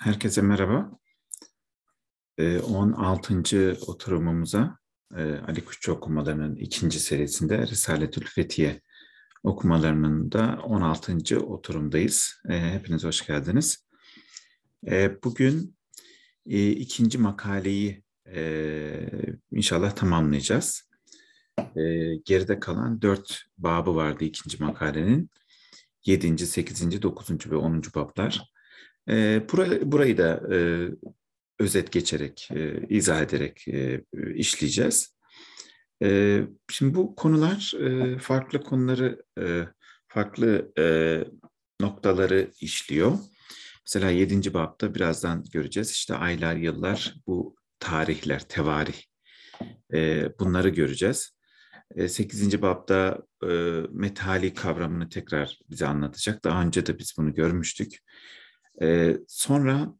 Herkese merhaba. 16. Ee, oturumumuza e, Ali Kuşçu okumalarının ikinci serisinde Risaletül Fethiye okumalarının da 16. oturumdayız. Ee, hepiniz hoş geldiniz. Ee, bugün e, ikinci makaleyi e, inşallah tamamlayacağız. Geride kalan dört babı vardı ikinci makalenin. 7. 8. 9. ve 10. bablar. E, bura, burayı da e, özet geçerek, e, izah ederek e, işleyeceğiz. E, şimdi bu konular e, farklı konuları, e, farklı e, noktaları işliyor. Mesela 7. babda birazdan göreceğiz. İşte aylar, yıllar, bu tarihler, tevarih. E, bunları göreceğiz. 8. E, babda e, metali kavramını tekrar bize anlatacak. Daha önce de biz bunu görmüştük. E, sonra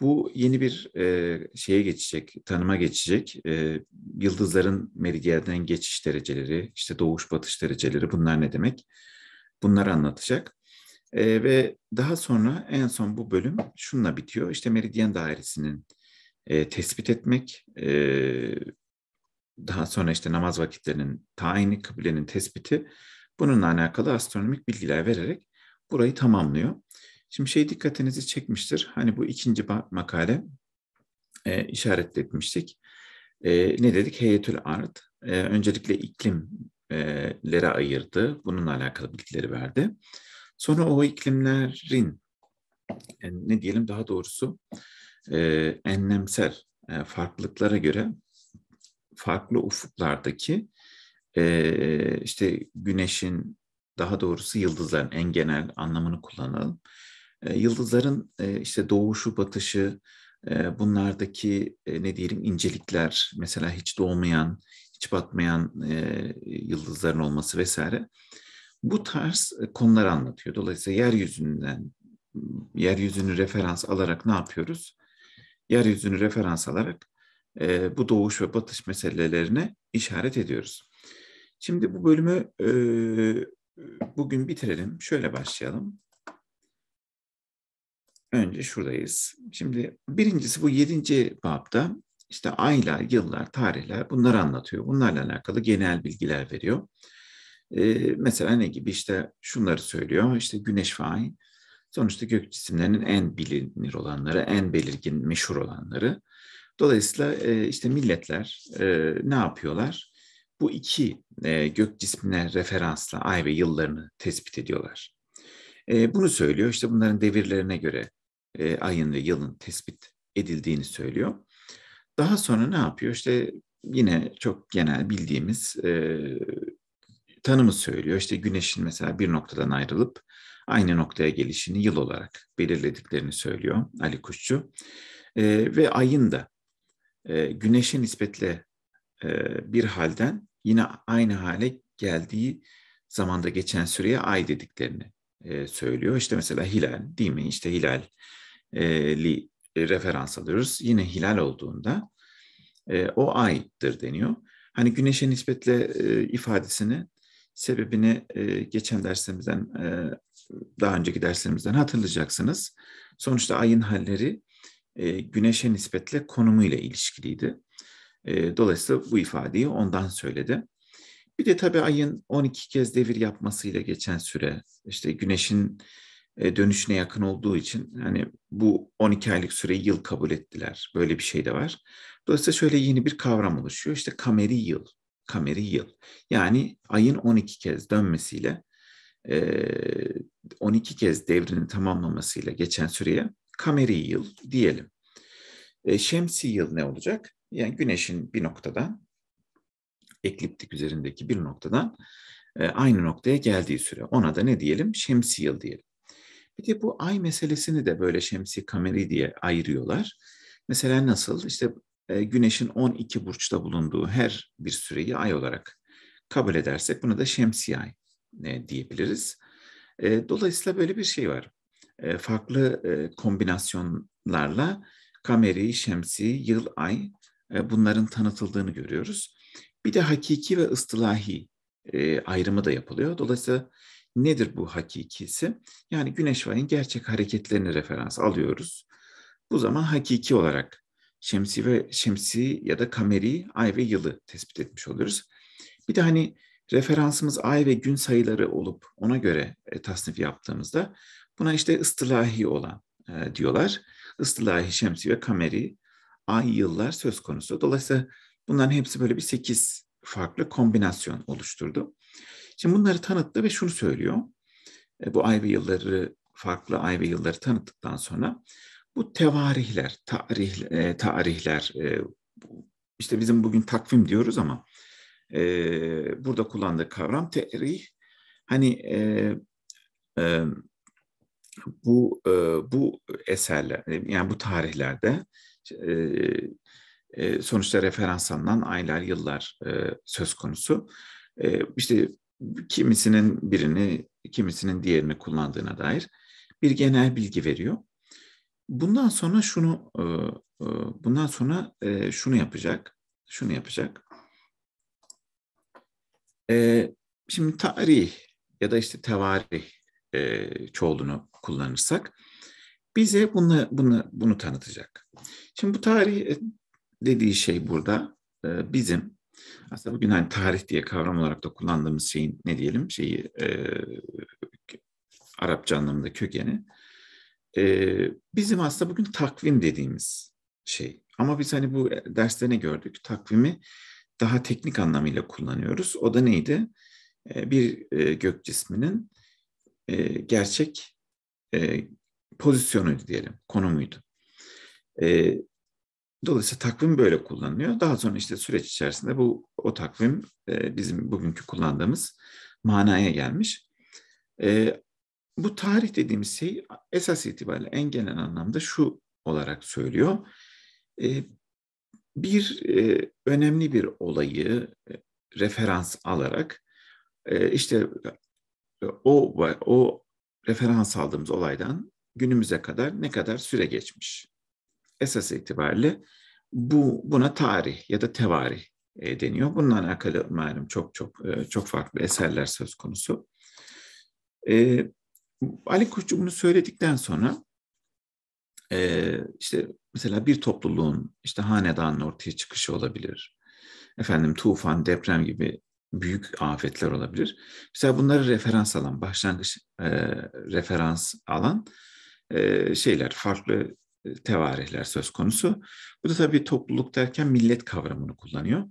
bu yeni bir e, şeye geçecek, tanıma geçecek. E, yıldızların meridyenden geçiş dereceleri, işte doğuş batış dereceleri bunlar ne demek? Bunları anlatacak. E, ve daha sonra en son bu bölüm şunla bitiyor. İşte meridyen dairesinin e, tespit etmek, e, daha sonra işte namaz vakitlerinin tayini, kıblenin tespiti bununla alakalı astronomik bilgiler vererek burayı tamamlıyor. Şimdi şey dikkatinizi çekmiştir. Hani bu ikinci makale e, işaret etmiştik. E, ne dedik? Heyetül Art. E, öncelikle iklimlere ayırdı. Bununla alakalı bilgileri verdi. Sonra o iklimlerin yani e, ne diyelim daha doğrusu e, enlemsel e, farklılıklara göre farklı ufuklardaki e, işte güneşin daha doğrusu yıldızların en genel anlamını kullanalım yıldızların işte doğuşu, batışı, bunlardaki ne diyelim incelikler, mesela hiç doğmayan, hiç batmayan yıldızların olması vesaire. Bu tarz konular anlatıyor. Dolayısıyla yeryüzünden, yeryüzünü referans alarak ne yapıyoruz? Yeryüzünü referans alarak bu doğuş ve batış meselelerine işaret ediyoruz. Şimdi bu bölümü e, bugün bitirelim. Şöyle başlayalım önce şuradayız. Şimdi birincisi bu yedinci babda işte aylar, yıllar, tarihler bunları anlatıyor. Bunlarla alakalı genel bilgiler veriyor. Ee, mesela ne gibi işte şunları söylüyor. İşte güneş fahi sonuçta gök cisimlerinin en bilinir olanları, en belirgin, meşhur olanları. Dolayısıyla e, işte milletler e, ne yapıyorlar? Bu iki e, gök cismine referansla ay ve yıllarını tespit ediyorlar. E, bunu söylüyor. İşte bunların devirlerine göre e, ayın ve yılın tespit edildiğini söylüyor. Daha sonra ne yapıyor? İşte yine çok genel bildiğimiz e, tanımı söylüyor. İşte güneşin mesela bir noktadan ayrılıp aynı noktaya gelişini yıl olarak belirlediklerini söylüyor Ali Kuşçu. E, ve ayın da e, güneşe nispetle e, bir halden yine aynı hale geldiği zamanda geçen süreye ay dediklerini e, söylüyor. İşte mesela hilal değil mi? İşte hilalli e, li, e, referans alıyoruz. Yine hilal olduğunda e, o aydır deniyor. Hani güneşe nispetle e, ifadesini sebebini e, geçen derslerimizden e, daha önceki derslerimizden hatırlayacaksınız. Sonuçta ayın halleri e, güneşe nispetle konumuyla ilişkiliydi. E, dolayısıyla bu ifadeyi ondan söyledi. Bir de tabii ayın 12 kez devir yapmasıyla geçen süre işte güneşin e, dönüşüne yakın olduğu için hani bu 12 aylık süreyi yıl kabul ettiler. Böyle bir şey de var. Dolayısıyla şöyle yeni bir kavram oluşuyor. İşte kameri yıl. Kameri yıl. Yani ayın 12 kez dönmesiyle 12 e, kez devrini tamamlamasıyla geçen süreye kameri yıl diyelim. E, şemsi yıl ne olacak? Yani güneşin bir noktadan ekliptik üzerindeki bir noktadan e, aynı noktaya geldiği süre. Ona da ne diyelim? Şemsi yıl diyelim. Bir de bu ay meselesini de böyle şemsi kameri diye ayırıyorlar. Mesela nasıl? İşte e, güneşin 12 burçta bulunduğu her bir süreyi ay olarak kabul edersek buna da şemsi ay e, diyebiliriz. E, dolayısıyla böyle bir şey var. E, farklı e, kombinasyonlarla kameri, şemsi, yıl, ay e, bunların tanıtıldığını görüyoruz. Bir de hakiki ve ıslahi e, ayrımı da yapılıyor. Dolayısıyla nedir bu hakikisi? Yani güneş ve ayın gerçek hareketlerini referans alıyoruz. Bu zaman hakiki olarak şemsi ve şemsi ya da kameri, ay ve yılı tespit etmiş oluyoruz. Bir de hani referansımız ay ve gün sayıları olup ona göre e, tasnif yaptığımızda buna işte ıstılahi olan e, diyorlar. Istilahi şemsi ve kameri ay yıllar söz konusu. Dolayısıyla Bunların hepsi böyle bir sekiz farklı kombinasyon oluşturdu. Şimdi bunları tanıttı ve şunu söylüyor. E, bu IV yılları, farklı IV yılları tanıttıktan sonra bu tevarihler, tarih, e, tarihler, e, işte bizim bugün takvim diyoruz ama burada kullandığı kavram tarih. Hani bu bu eserler, yani bu tarihlerde e, sonuçta referans alınan aylar, yıllar e, söz konusu. E, işte kimisinin birini, kimisinin diğerini kullandığına dair bir genel bilgi veriyor. Bundan sonra şunu, e, bundan sonra e, şunu yapacak, şunu yapacak. E, şimdi tarih ya da işte tevarih e, çoğulunu kullanırsak bize bunu, bunu, bunu tanıtacak. Şimdi bu tarih e, dediği şey burada e, bizim aslında bugün hani tarih diye kavram olarak da kullandığımız şeyin ne diyelim şeyi e, Arapça anlamında kökeni e, bizim aslında bugün takvim dediğimiz şey ama biz hani bu derste ne gördük takvimi daha teknik anlamıyla kullanıyoruz o da neydi e, bir e, gök cisminin e, gerçek e, pozisyonuydu diyelim konumuydu. E, Dolayısıyla takvim böyle kullanılıyor. Daha sonra işte süreç içerisinde bu o takvim e, bizim bugünkü kullandığımız manaya gelmiş. E, bu tarih dediğimiz şey esas itibariyle en genel anlamda şu olarak söylüyor. E, bir e, önemli bir olayı e, referans alarak e, işte e, o o referans aldığımız olaydan günümüze kadar ne kadar süre geçmiş esas itibariyle bu buna tarih ya da tevarih e, deniyor. Bununla alakalı malum çok çok e, çok farklı eserler söz konusu. E, Ali Kuşçu bunu söyledikten sonra e, işte mesela bir topluluğun işte hanedanın ortaya çıkışı olabilir. Efendim tufan, deprem gibi büyük afetler olabilir. Mesela bunları referans alan, başlangıç e, referans alan e, şeyler, farklı e, tevarihler söz konusu. Bu da tabii topluluk derken millet kavramını kullanıyor.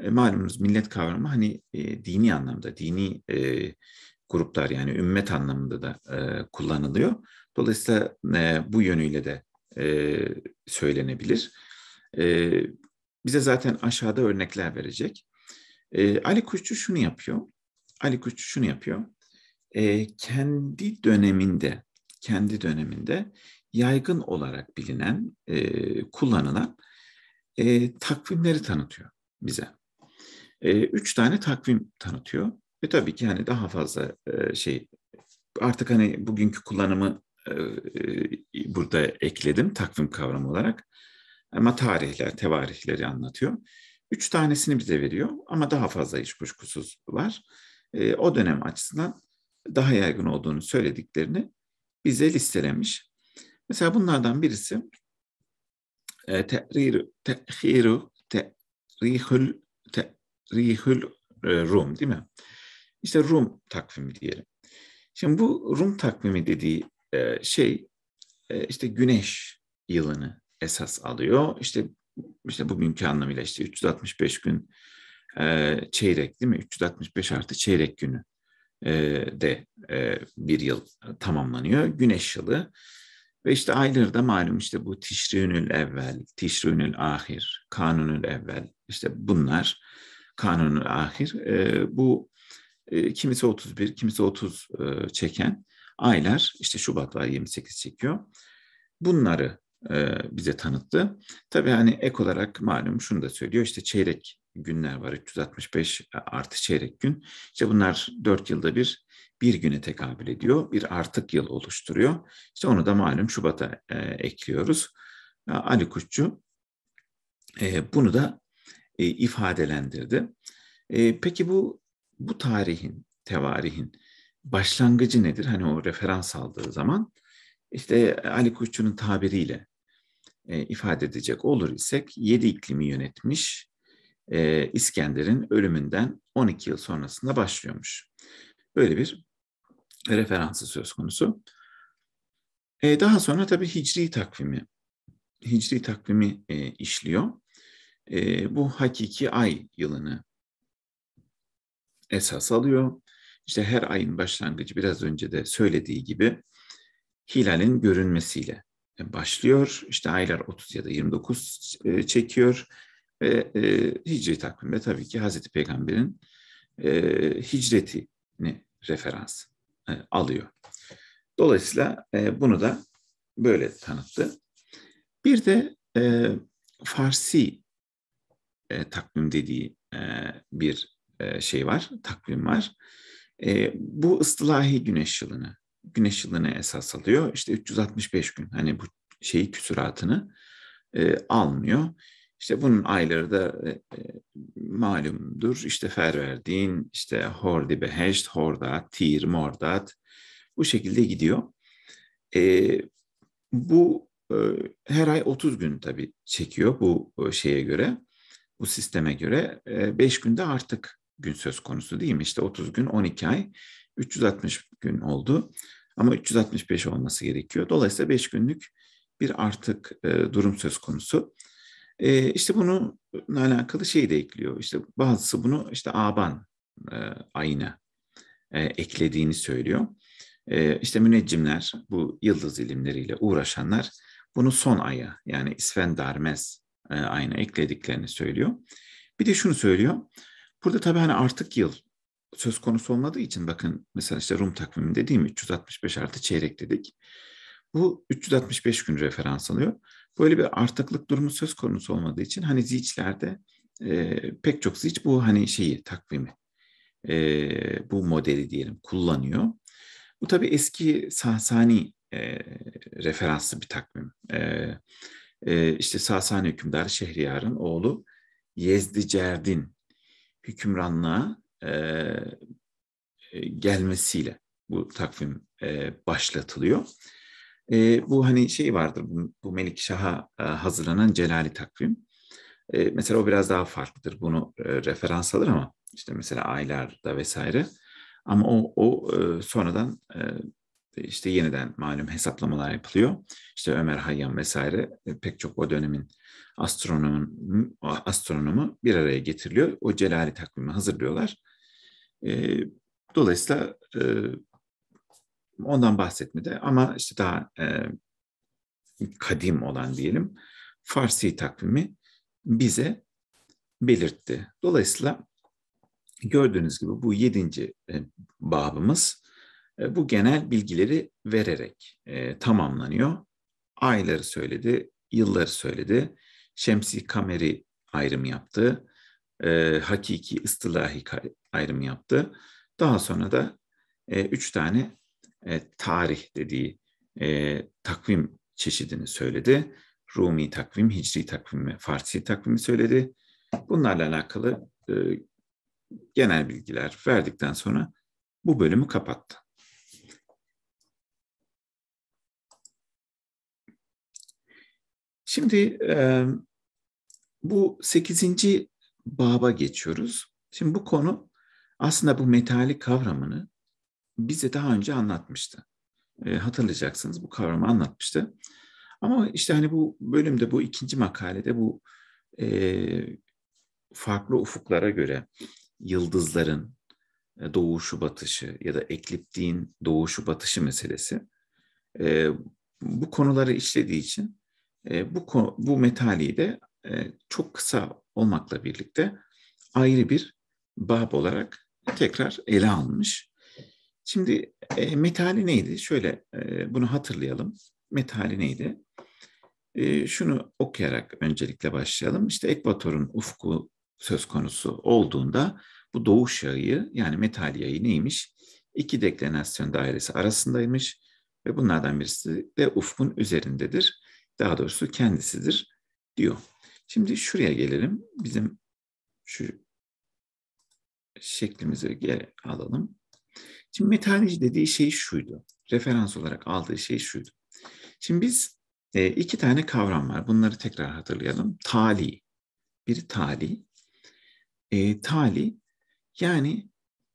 E, malumunuz millet kavramı hani e, dini anlamda, dini e, gruplar yani ümmet anlamında da e, kullanılıyor. Dolayısıyla e, bu yönüyle de e, söylenebilir. E, bize zaten aşağıda örnekler verecek. E, Ali Kuşçu şunu yapıyor. Ali Kuşçu şunu yapıyor. E, kendi döneminde, kendi döneminde yaygın olarak bilinen, e, kullanılan e, takvimleri tanıtıyor bize. E, üç tane takvim tanıtıyor. Ve tabii ki hani daha fazla e, şey artık hani bugünkü kullanımı e, e burada ekledim takvim kavramı olarak. Ama tarihler, tevarihleri anlatıyor. Üç tanesini bize veriyor ama daha fazla hiç kuşkusuz var. E, o dönem açısından daha yaygın olduğunu söylediklerini bize listelemiş. Mesela bunlardan birisi e, tehiru tehriru, tehrihül, e, Rum değil mi? İşte Rum takvimi diyelim. Şimdi bu Rum takvimi dediği e, şey e, işte güneş yılını esas alıyor. İşte işte bugünkü anlamıyla işte 365 gün çeyrek değil mi? 365 artı çeyrek günü de bir yıl tamamlanıyor. Güneş yılı. Ve işte da malum işte bu Tişri'nül evvel, Tişri'nül ahir, Kanun'ül evvel işte bunlar Kanun'ül ahir. E, ee, bu e, kimisi 31, kimisi 30 e, çeken aylar işte Şubat var 28 çekiyor. Bunları e, bize tanıttı. Tabii hani ek olarak malum şunu da söylüyor işte çeyrek günler var 365 artı çeyrek gün. İşte bunlar 4 yılda bir bir güne tekabül ediyor. Bir artık yıl oluşturuyor. İşte onu da malum Şubat'a e, ekliyoruz. E, Ali Kuşçu e, bunu da e, ifadelendirdi. E, peki bu bu tarihin, tevarihin başlangıcı nedir? Hani o referans aldığı zaman işte Ali Kuşçu'nun tabiriyle e, ifade edecek olur isek yedi iklimi yönetmiş e, İskender'in ölümünden 12 yıl sonrasında başlıyormuş. Böyle bir referansı söz konusu. E, daha sonra tabii hicri takvimi, hicri takvimi e, işliyor. E, bu hakiki ay yılını esas alıyor. İşte her ayın başlangıcı biraz önce de söylediği gibi hilalin görünmesiyle başlıyor. İşte aylar 30 ya da 29 e, çekiyor ve e, hicri takvimde tabii ki Hazreti Peygamber'in e, hicretini referans e, alıyor. Dolayısıyla e, bunu da böyle tanıttı. Bir de e, Farsi e, takvim dediği bir şey var, takvim var. bu ıslahi güneş yılını, güneş yılını esas alıyor. İşte 365 gün hani bu şeyi küsuratını almıyor. İşte bunun ayları da e, e malumdur. İşte Ferverdin, işte Hordi Beheşt, Hordat, Tir, Mordat bu şekilde gidiyor. E, bu e, her ay 30 gün tabii çekiyor bu e, şeye göre, bu sisteme göre. 5 e, günde artık gün söz konusu değil mi? İşte 30 gün 12 ay, 360 gün oldu ama 365 olması gerekiyor. Dolayısıyla 5 günlük bir artık e, durum söz konusu. E, işte bununla alakalı şey de ekliyor. İşte bazısı bunu işte aban e, ayna e, eklediğini söylüyor. E, işte müneccimler, bu yıldız ilimleriyle uğraşanlar bunu son aya yani İsvendarmez e, ayna eklediklerini söylüyor. Bir de şunu söylüyor. Burada tabii hani artık yıl söz konusu olmadığı için bakın mesela işte Rum takviminde değil mi 365 artı çeyrek dedik. Bu 365 gün referans alıyor. Böyle bir artıklık durumu söz konusu olmadığı için hani ziçlerde e, pek çok ziç bu hani şeyi takvimi e, bu modeli diyelim kullanıyor. Bu tabii eski Sasani e, referanslı bir takvim. E, e, işte Sasani hükümdarı Şehriyar'ın oğlu Yezdicerd'in hükümranlığa e, gelmesiyle bu takvim e, başlatılıyor. E, bu hani şey vardır bu, bu Melik Şah'a e, hazırlanan Celali takvim. E, mesela o biraz daha farklıdır. Bunu e, referans alır ama işte mesela aylarda vesaire. Ama o, o e, sonradan e, işte yeniden malum hesaplamalar yapılıyor. İşte Ömer Hayyan vesaire e, pek çok o dönemin astronom astronomu bir araya getiriliyor. O celali takvimi hazırlıyorlar. E, dolayısıyla e, Ondan bahsetmedi ama işte daha e, kadim olan diyelim Farsi takvimi bize belirtti. Dolayısıyla gördüğünüz gibi bu yedinci e, babımız e, bu genel bilgileri vererek e, tamamlanıyor. Ayları söyledi, yılları söyledi, şemsi kameri ayrım yaptı, e, hakiki ıstılahi ayrım yaptı. Daha sonra da e, üç tane e, tarih dediği e, takvim çeşidini söyledi. Rumi takvim, Hicri takvim ve Farsi takvimi söyledi. Bunlarla alakalı e, genel bilgiler verdikten sonra bu bölümü kapattı. Şimdi e, bu sekizinci baba geçiyoruz. Şimdi bu konu aslında bu metalik kavramını bize daha önce anlatmıştı. E, hatırlayacaksınız bu kavramı anlatmıştı. Ama işte hani bu bölümde bu ikinci makalede bu e, farklı ufuklara göre yıldızların e, doğuşu batışı ya da ekliptiğin doğuşu batışı meselesi e, bu konuları işlediği için e, bu bu metaliyi de e, çok kısa olmakla birlikte ayrı bir bab olarak tekrar ele almış. Şimdi e, metali neydi? Şöyle e, bunu hatırlayalım. Metali neydi? E, şunu okuyarak öncelikle başlayalım. İşte ekvatorun ufku söz konusu olduğunda bu doğuş yayı yani metal yayı neymiş? İki deklinasyon dairesi arasındaymış ve bunlardan birisi de ufkun üzerindedir. Daha doğrusu kendisidir diyor. Şimdi şuraya gelelim. Bizim şu şeklimizi alalım. Şimdi metaneci dediği şey şuydu. Referans olarak aldığı şey şuydu. Şimdi biz e, iki tane kavram var. Bunları tekrar hatırlayalım. Tali. Biri tali. E, tali yani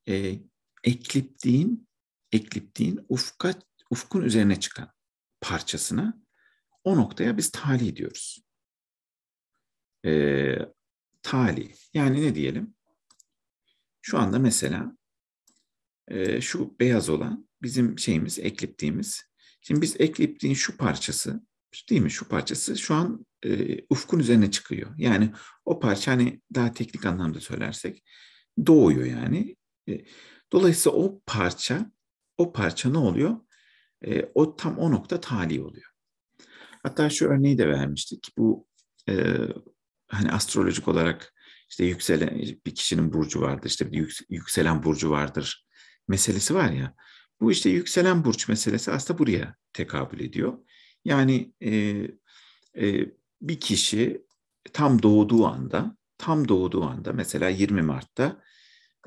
e, ekliptiğin, ekliptiğin ufka, ufkun üzerine çıkan parçasına o noktaya biz tali diyoruz. E, tali. Yani ne diyelim? Şu anda mesela e, şu beyaz olan bizim şeyimiz ekliptiğimiz. Şimdi biz ekliptiğin şu parçası değil mi şu parçası şu an e, ufkun üzerine çıkıyor. Yani o parça hani daha teknik anlamda söylersek doğuyor yani. E, dolayısıyla o parça o parça ne oluyor? E, o tam o nokta tali oluyor. Hatta şu örneği de vermiştik. Bu e, hani astrolojik olarak işte yükselen bir kişinin burcu vardır. İşte bir yükselen burcu vardır meselesi var ya. Bu işte yükselen burç meselesi aslında buraya tekabül ediyor. Yani e, e, bir kişi tam doğduğu anda, tam doğduğu anda mesela 20 Mart'ta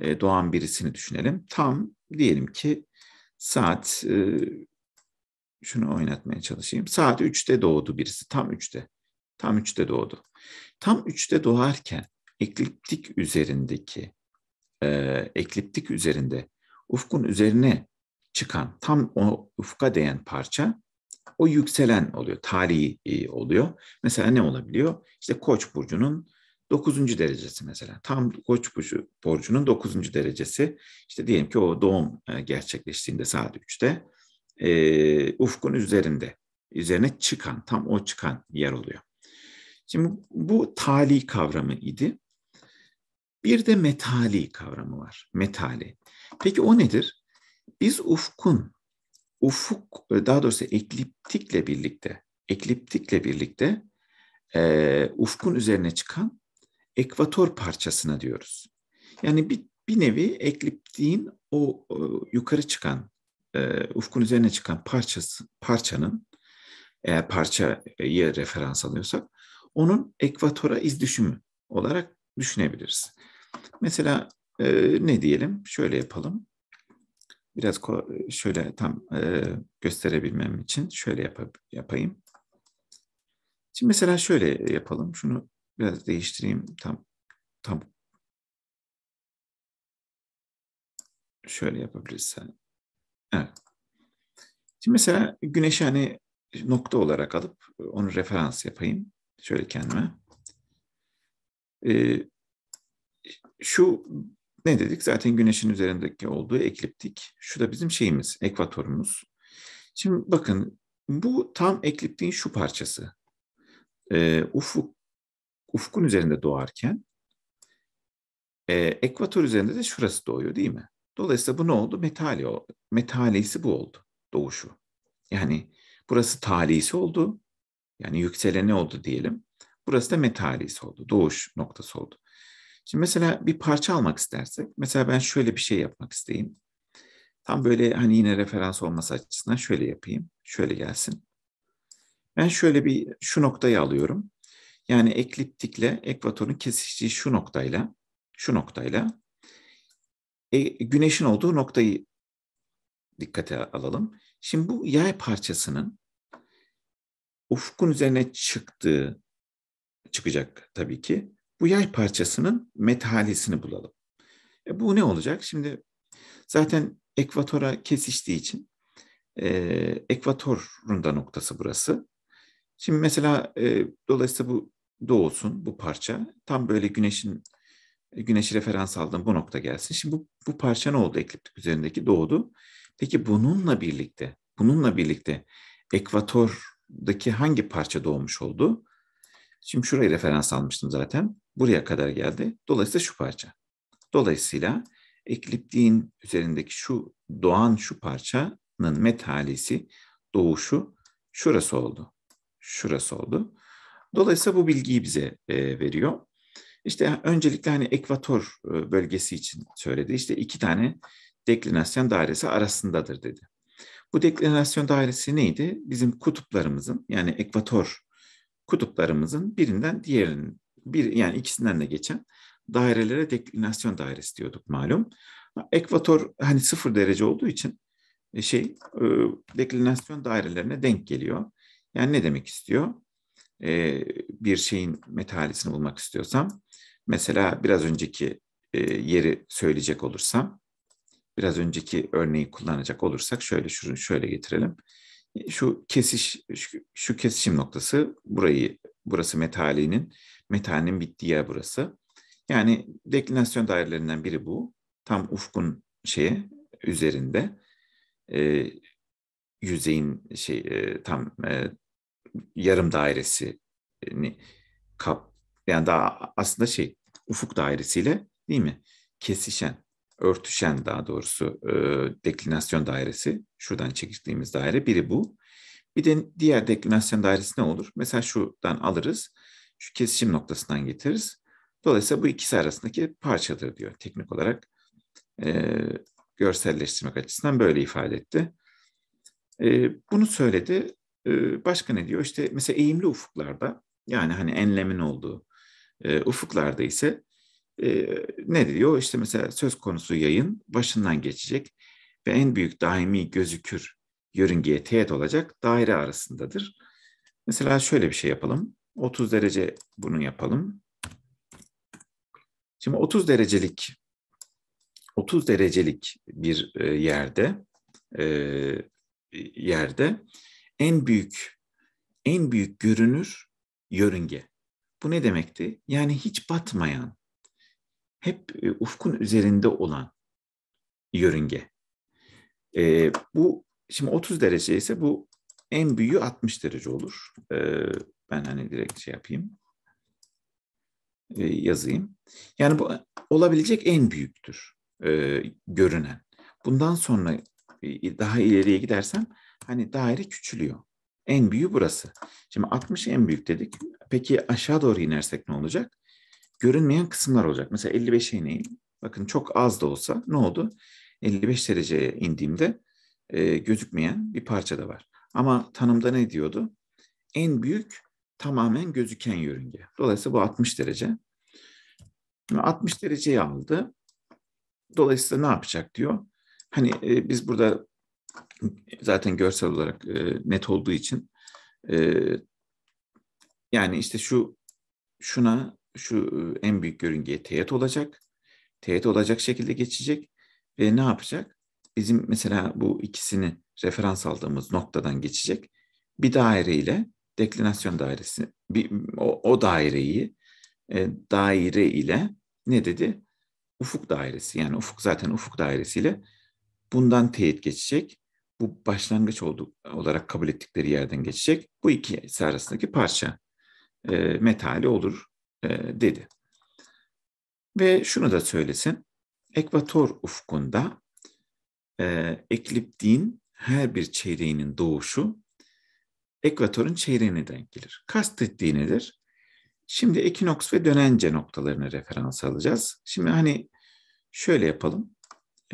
e, doğan birisini düşünelim. Tam diyelim ki saat, e, şunu oynatmaya çalışayım. Saat 3'te doğdu birisi, tam 3'te. Tam 3'te doğdu. Tam 3'te doğarken ekliptik üzerindeki, e, ekliptik üzerinde ufkun üzerine çıkan, tam o ufka değen parça o yükselen oluyor, tali e, oluyor. Mesela ne olabiliyor? İşte Koç burcunun 9. derecesi mesela. Tam Koç burcu borcunun 9. derecesi. İşte diyelim ki o doğum e, gerçekleştiğinde saat 3'te e, ufkun üzerinde, üzerine çıkan, tam o çıkan yer oluyor. Şimdi bu tali kavramı idi. Bir de metali kavramı var. Metali. Peki o nedir? Biz ufkun, ufuk e, daha doğrusu ekliptikle birlikte, ekliptikle birlikte e, ufkun üzerine çıkan ekvator parçasına diyoruz. Yani bir, bir nevi ekliptiğin o e, yukarı çıkan, e, ufkun üzerine çıkan parçası, parçanın, eğer parçayı referans alıyorsak, onun ekvatora izdüşümü olarak düşünebiliriz. Mesela e, ne diyelim? Şöyle yapalım. Biraz şöyle tam e, gösterebilmem için şöyle yap yapayım. Şimdi mesela şöyle yapalım. Şunu biraz değiştireyim. Tam tam şöyle yapabilirsen. Evet. Şimdi mesela güneşi hani nokta olarak alıp onu referans yapayım. Şöyle kendime. Ee, şu ne dedik? Zaten güneşin üzerindeki olduğu ekliptik. Şu da bizim şeyimiz, ekvatorumuz. Şimdi bakın bu tam ekliptiğin şu parçası. Ee, ufuk, ufkun üzerinde doğarken e, ekvator üzerinde de şurası doğuyor değil mi? Dolayısıyla bu ne oldu? Metali, metalisi bu oldu doğuşu. Yani burası talisi oldu. Yani yükseleni oldu diyelim. Burası da metalisi oldu. Doğuş noktası oldu. Şimdi mesela bir parça almak istersek, mesela ben şöyle bir şey yapmak isteyeyim. Tam böyle hani yine referans olması açısından şöyle yapayım, şöyle gelsin. Ben şöyle bir şu noktayı alıyorum. Yani ekliptikle ekvatorun kesiştiği şu noktayla, şu noktayla e, güneşin olduğu noktayı dikkate alalım. Şimdi bu yay parçasının ufkun üzerine çıktığı çıkacak tabii ki bu yay parçasının metalisini bulalım. E bu ne olacak? Şimdi zaten ekvatora kesiştiği için e, ekvatorun da noktası burası. Şimdi mesela e, dolayısıyla bu doğulsun bu parça. Tam böyle güneşin e, güneşi referans aldığım bu nokta gelsin. Şimdi bu, bu parça ne oldu ekliptik üzerindeki doğdu. Peki bununla birlikte, bununla birlikte ekvatordaki hangi parça doğmuş oldu? Şimdi şurayı referans almıştım zaten. Buraya kadar geldi. Dolayısıyla şu parça. Dolayısıyla ekliptiğin üzerindeki şu doğan şu parçanın metalisi, doğuşu şurası oldu. Şurası oldu. Dolayısıyla bu bilgiyi bize e, veriyor. İşte öncelikle hani ekvator e, bölgesi için söyledi. İşte iki tane deklinasyon dairesi arasındadır dedi. Bu deklinasyon dairesi neydi? Bizim kutuplarımızın yani ekvator kutuplarımızın birinden diğerinin bir yani ikisinden de geçen dairelere deklinasyon dairesi diyorduk malum. Ekvator hani sıfır derece olduğu için e, şey e, deklinasyon dairelerine denk geliyor. Yani ne demek istiyor? E, bir şeyin metalisini bulmak istiyorsam mesela biraz önceki yeri söyleyecek olursam biraz önceki örneği kullanacak olursak şöyle şunu şöyle getirelim. Şu kesiş şu, şu kesişim noktası burayı burası metalinin Metalin bittiği yer burası. Yani deklinasyon dairelerinden biri bu. Tam ufkun şeye üzerinde e, yüzeyin şey e, tam e, yarım dairesi kap yani daha aslında şey ufuk dairesiyle değil mi kesişen örtüşen daha doğrusu e, deklinasyon dairesi şuradan çektiğimiz daire biri bu. Bir de diğer deklinasyon dairesi ne olur? Mesela şuradan alırız şu kesişim noktasından getiririz. Dolayısıyla bu ikisi arasındaki parçadır diyor. Teknik olarak e, görselleştirmek açısından böyle ifade etti. E, bunu söyledi. E, başka ne diyor? İşte mesela eğimli ufuklarda yani hani enlemin olduğu e, ufuklarda ise e, ne diyor? İşte mesela söz konusu yayın başından geçecek ve en büyük daimi gözükür yörüngeye teğet olacak daire arasındadır. Mesela şöyle bir şey yapalım. 30 derece bunu yapalım. Şimdi 30 derecelik 30 derecelik bir e, yerde e, yerde en büyük en büyük görünür yörünge. Bu ne demekti? Yani hiç batmayan, hep e, ufkun üzerinde olan yörünge. E, bu şimdi 30 derece ise bu en büyüğü 60 derece olur. E, ben hani direkt şey yapayım. E, yazayım. Yani bu olabilecek en büyüktür e, görünen. Bundan sonra e, daha ileriye gidersem hani daire küçülüyor. En büyüğü burası. Şimdi 60 en büyük dedik. Peki aşağı doğru inersek ne olacak? Görünmeyen kısımlar olacak. Mesela 55'e ineyim. Bakın çok az da olsa ne oldu? 55 dereceye indiğimde e, gözükmeyen bir parça da var. Ama tanımda ne diyordu? En büyük tamamen gözüken yörünge. Dolayısıyla bu 60 derece. 60 dereceyi aldı. Dolayısıyla ne yapacak diyor. Hani e, biz burada zaten görsel olarak e, net olduğu için e, yani işte şu şuna şu e, en büyük yörüngeye teğet olacak. Teğet olacak şekilde geçecek ve ne yapacak? Bizim mesela bu ikisini referans aldığımız noktadan geçecek. Bir daireyle deklinasyon dairesi bir, o, o daireyi e, daire ile ne dedi? Ufuk dairesi yani ufuk zaten ufuk dairesiyle bundan teyit geçecek. Bu başlangıç olduk, olarak kabul ettikleri yerden geçecek. Bu iki arasındaki parça e, metali olur e, dedi. Ve şunu da söylesin. Ekvator ufkunda e, ekliptiğin her bir çeyreğinin doğuşu ekvatorun çeyreğine denk gelir. Kastettiği nedir? Şimdi ekinoks ve dönence noktalarını referans alacağız. Şimdi hani şöyle yapalım.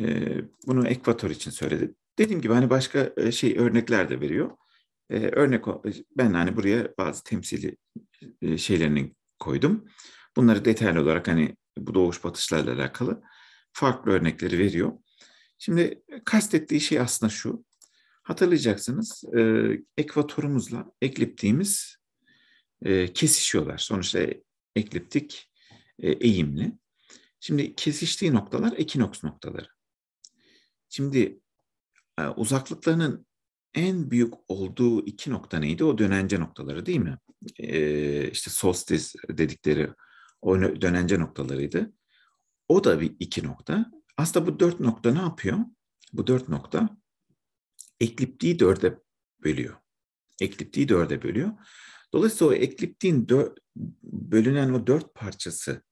Ee, bunu ekvator için söyledim. Dediğim gibi hani başka e, şey örnekler de veriyor. Ee, örnek ben hani buraya bazı temsili e, şeylerini koydum. Bunları detaylı olarak hani bu doğuş batışlarla alakalı farklı örnekleri veriyor. Şimdi kastettiği şey aslında şu. Hatırlayacaksınız e, ekvatorumuzla ekliptiğimiz e, kesişiyorlar. Sonuçta ekliptik e, eğimli. Şimdi kesiştiği noktalar ekinoks noktaları. Şimdi e, uzaklıklarının en büyük olduğu iki nokta neydi? O dönence noktaları değil mi? E, işte solstice dedikleri o dönence noktalarıydı. O da bir iki nokta. Aslında bu dört nokta ne yapıyor? Bu dört nokta ekliptiği dörde bölüyor. Ekliptiği dörde bölüyor. Dolayısıyla o ekliptiğin dör, bölünen o dört parçasının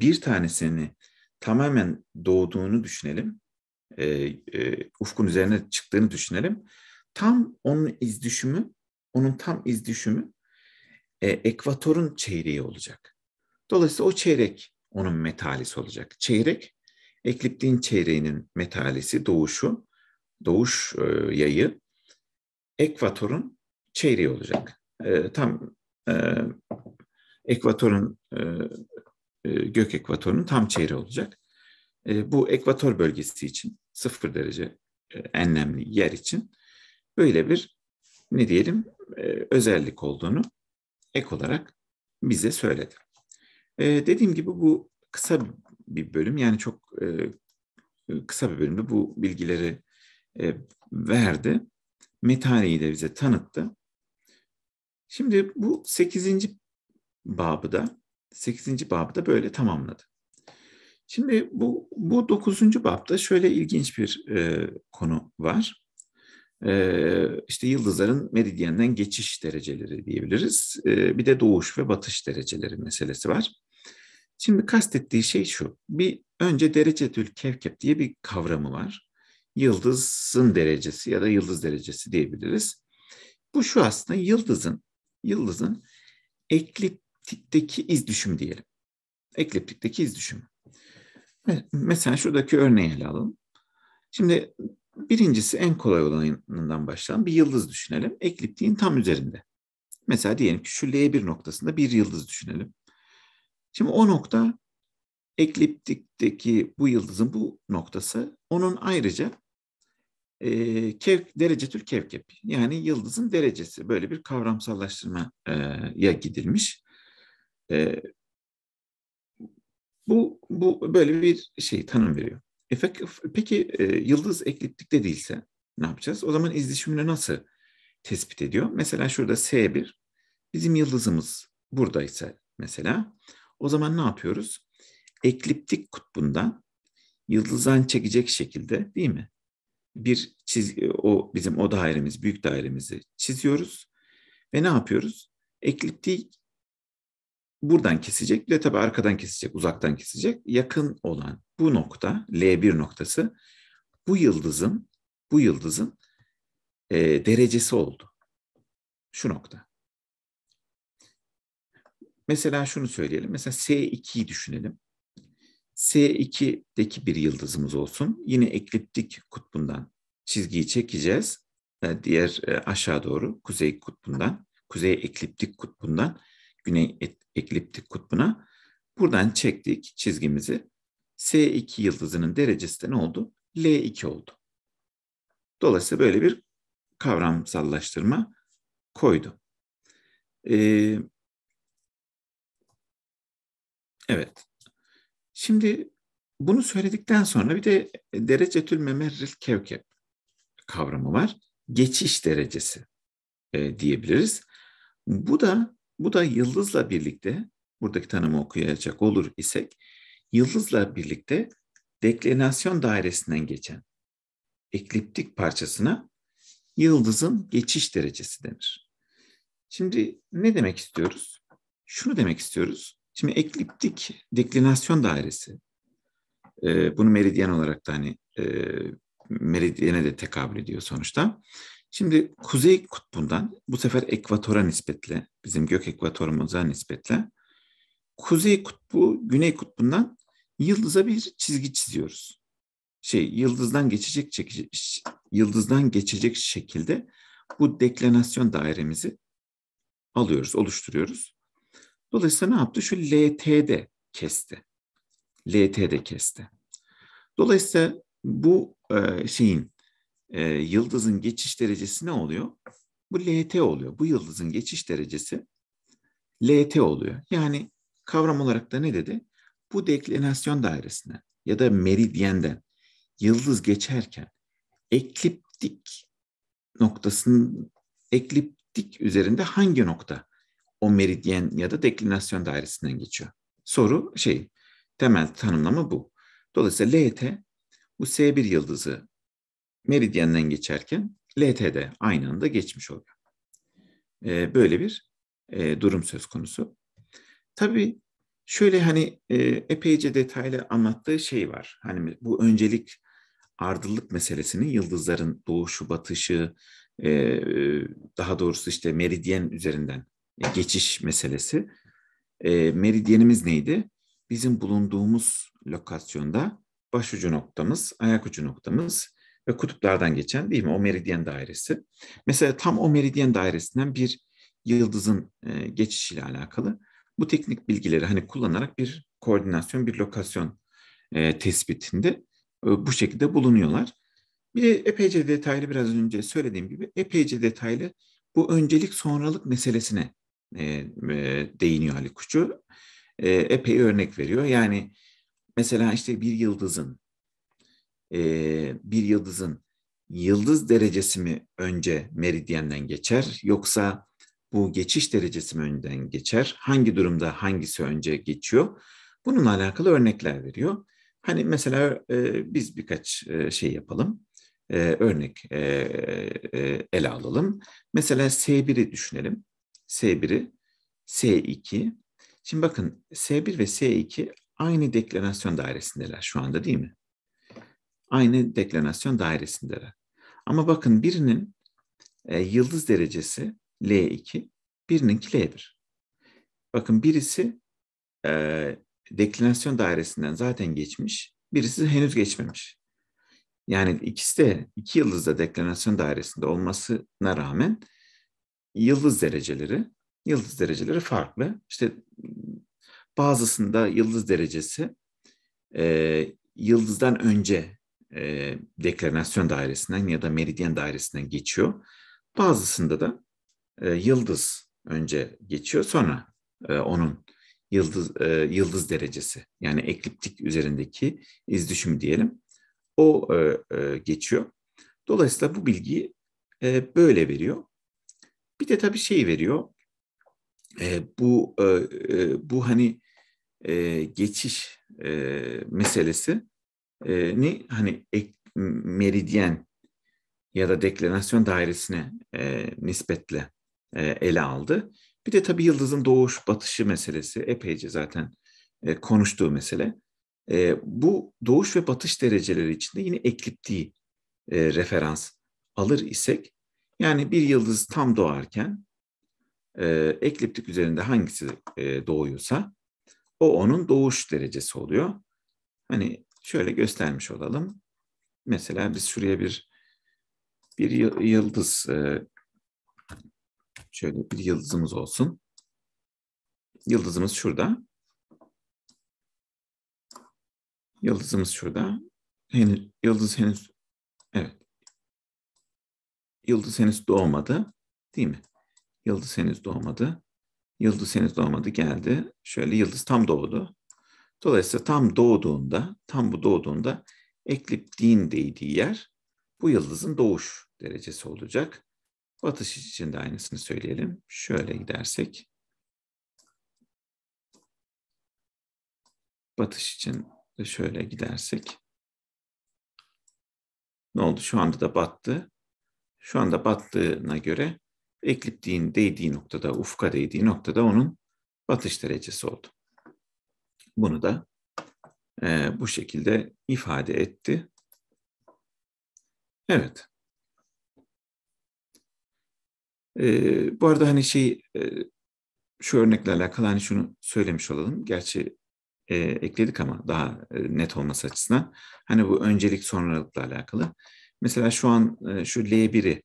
bir tanesini tamamen doğduğunu düşünelim. E, e, ufkun üzerine çıktığını düşünelim. Tam onun iz düşümü, onun tam iz düşümü e, ekvatorun çeyreği olacak. Dolayısıyla o çeyrek onun metalisi olacak. Çeyrek, ekliptiğin çeyreğinin metalisi, doğuşu doğuş e, yayı ekvatorun çeyreği olacak. E, tam e, ekvatorun gök ekvatorunun tam çeyreği olacak. bu ekvator bölgesi için sıfır derece e, enlemli yer için böyle bir ne diyelim özellik olduğunu ek olarak bize söyledi. dediğim gibi bu kısa bir bölüm yani çok kısa bir bölümde bu bilgileri e, verdi. Metaneyi de bize tanıttı. Şimdi bu 8. babı da 8. babı da böyle tamamladı. Şimdi bu bu 9. babda şöyle ilginç bir e, konu var. E, işte yıldızların meridyenden geçiş dereceleri diyebiliriz. E, bir de doğuş ve batış dereceleri meselesi var. Şimdi kastettiği şey şu. Bir önce derecedül kevkep diye bir kavramı var yıldızın derecesi ya da yıldız derecesi diyebiliriz. Bu şu aslında yıldızın yıldızın ekliptikteki iz düşümü diyelim. Ekliptikteki iz düşümü. Mesela şuradaki örneği ele alalım. Şimdi birincisi en kolay olanından başlayalım. Bir yıldız düşünelim. Ekliptiğin tam üzerinde. Mesela diyelim ki şu L1 noktasında bir yıldız düşünelim. Şimdi o nokta ekliptikteki bu yıldızın bu noktası onun ayrıca e, kevk, derecetül kevkep yani yıldızın derecesi böyle bir kavramsallaştırmaya gidilmiş. E, bu, bu böyle bir şey tanım veriyor. E, peki e, yıldız ekliptikte değilse ne yapacağız? O zaman izdişimini nasıl tespit ediyor? Mesela şurada S1 bizim yıldızımız buradaysa mesela o zaman ne yapıyoruz? Ekliptik kutbundan yıldızdan çekecek şekilde değil mi? bir çizgi, o bizim o dairemiz, büyük dairemizi çiziyoruz ve ne yapıyoruz? Ekliptik buradan kesecek, bir de tabii arkadan kesecek, uzaktan kesecek. Yakın olan bu nokta, L1 noktası, bu yıldızın, bu yıldızın e, derecesi oldu. Şu nokta. Mesela şunu söyleyelim. Mesela S2'yi düşünelim. S2'deki bir yıldızımız olsun. Yine ekliptik kutbundan çizgiyi çekeceğiz. Ee, diğer e, aşağı doğru kuzey kutbundan, kuzey ekliptik kutbundan güney e, ekliptik kutbuna. Buradan çektik çizgimizi. S2 yıldızının derecesi de ne oldu? L2 oldu. Dolayısıyla böyle bir kavramsallaştırma koydu. Ee, evet. Şimdi bunu söyledikten sonra bir de derecetül memerril kevkep kavramı var. Geçiş derecesi e, diyebiliriz. Bu da bu da yıldızla birlikte buradaki tanımı okuyacak olur isek yıldızla birlikte deklinasyon dairesinden geçen ekliptik parçasına yıldızın geçiş derecesi denir. Şimdi ne demek istiyoruz? Şunu demek istiyoruz. Şimdi ekliptik deklinasyon dairesi, ee, bunu meridyen olarak da hani e, meridyene de tekabül ediyor sonuçta. Şimdi kuzey kutbundan bu sefer ekvatora nispetle, bizim gök ekvatorumuza nispetle, kuzey kutbu güney kutbundan yıldıza bir çizgi çiziyoruz. Şey yıldızdan geçecek yıldızdan geçecek şekilde bu deklinasyon dairemizi alıyoruz, oluşturuyoruz. Dolayısıyla ne yaptı? Şu LT'de kesti. LT'de kesti. Dolayısıyla bu e, şeyin e, yıldızın geçiş derecesi ne oluyor? Bu LT oluyor. Bu yıldızın geçiş derecesi LT oluyor. Yani kavram olarak da ne dedi? Bu deklinasyon dairesine ya da meridyenden yıldız geçerken ekliptik noktasının ekliptik üzerinde hangi nokta o meridyen ya da deklinasyon dairesinden geçiyor. Soru şey, temel tanımlama bu. Dolayısıyla LT bu S1 yıldızı meridyenden geçerken LT'de aynı anda geçmiş oluyor. Ee, böyle bir e, durum söz konusu. Tabii şöyle hani e, epeyce detaylı anlattığı şey var. Hani bu öncelik ardıllık meselesini yıldızların doğuşu, batışı, e, e daha doğrusu işte meridyen üzerinden e, geçiş meselesi. E, meridyenimiz neydi? Bizim bulunduğumuz lokasyonda başucu noktamız, ayak ucu noktamız ve kutuplardan geçen değil mi o meridyen dairesi. Mesela tam o meridyen dairesinden bir yıldızın e, geçişiyle alakalı bu teknik bilgileri hani kullanarak bir koordinasyon, bir lokasyon e, tespitinde e, bu şekilde bulunuyorlar. Bir epeyce detaylı biraz önce söylediğim gibi epeyce detaylı bu öncelik sonralık meselesine e, e, değiniyor Ali Kuşçu. E, epey örnek veriyor. Yani mesela işte bir yıldızın e, bir yıldızın yıldız derecesi mi önce meridyenden geçer yoksa bu geçiş derecesi mi önden geçer? Hangi durumda hangisi önce geçiyor? Bununla alakalı örnekler veriyor. Hani mesela e, biz birkaç e, şey yapalım. E, örnek e, e, ele alalım. Mesela S1'i düşünelim. S1'i, S2. Şimdi bakın S1 ve S2 aynı deklarasyon dairesindeler şu anda değil mi? Aynı deklarasyon dairesindeler. Ama bakın birinin e, yıldız derecesi L2, birininki L1. Bakın birisi e, deklinasyon dairesinden zaten geçmiş, birisi henüz geçmemiş. Yani ikisi de iki yıldızda deklinasyon dairesinde olmasına rağmen yıldız dereceleri. Yıldız dereceleri farklı. İşte bazısında yıldız derecesi e, yıldızdan önce e, deklinasyon dairesinden ya da meridyen dairesinden geçiyor. Bazısında da e, yıldız önce geçiyor sonra e, onun yıldız e, yıldız derecesi yani ekliptik üzerindeki iz düşümü diyelim o e, e, geçiyor. Dolayısıyla bu bilgiyi e, böyle veriyor. Bir de tabii şey veriyor. Ee, e, bu e, bu hani e, geçiş e, meselesi e, ni hani ek, meridyen ya da deklinasyon dairesine e, nispetle e, ele aldı. Bir de tabii yıldızın doğuş batışı meselesi epeyce zaten e, konuştuğu mesele. E, bu doğuş ve batış dereceleri içinde yine ekliptiği e, referans alır isek yani bir yıldız tam doğarken e, ekliptik üzerinde hangisi e, doğuyorsa o onun doğuş derecesi oluyor. Hani şöyle göstermiş olalım. Mesela biz şuraya bir bir yıldız e, şöyle bir yıldızımız olsun. Yıldızımız şurada. Yıldızımız şurada. Henüz, yıldız henüz evet. Yıldız henüz doğmadı. Değil mi? Yıldız henüz doğmadı. Yıldız henüz doğmadı geldi. Şöyle yıldız tam doğdu. Dolayısıyla tam doğduğunda, tam bu doğduğunda ekliptiğin değdiği yer bu yıldızın doğuş derecesi olacak. Batış için de aynısını söyleyelim. Şöyle gidersek. Batış için de şöyle gidersek. Ne oldu? Şu anda da battı şu anda battığına göre ekliptiğin değdiği noktada, ufka değdiği noktada onun batış derecesi oldu. Bunu da e, bu şekilde ifade etti. Evet. E, bu arada hani şey e, şu örnekle alakalı hani şunu söylemiş olalım. Gerçi e, ekledik ama daha e, net olması açısından. Hani bu öncelik sonralıkla alakalı. Mesela şu an e, şu L1'i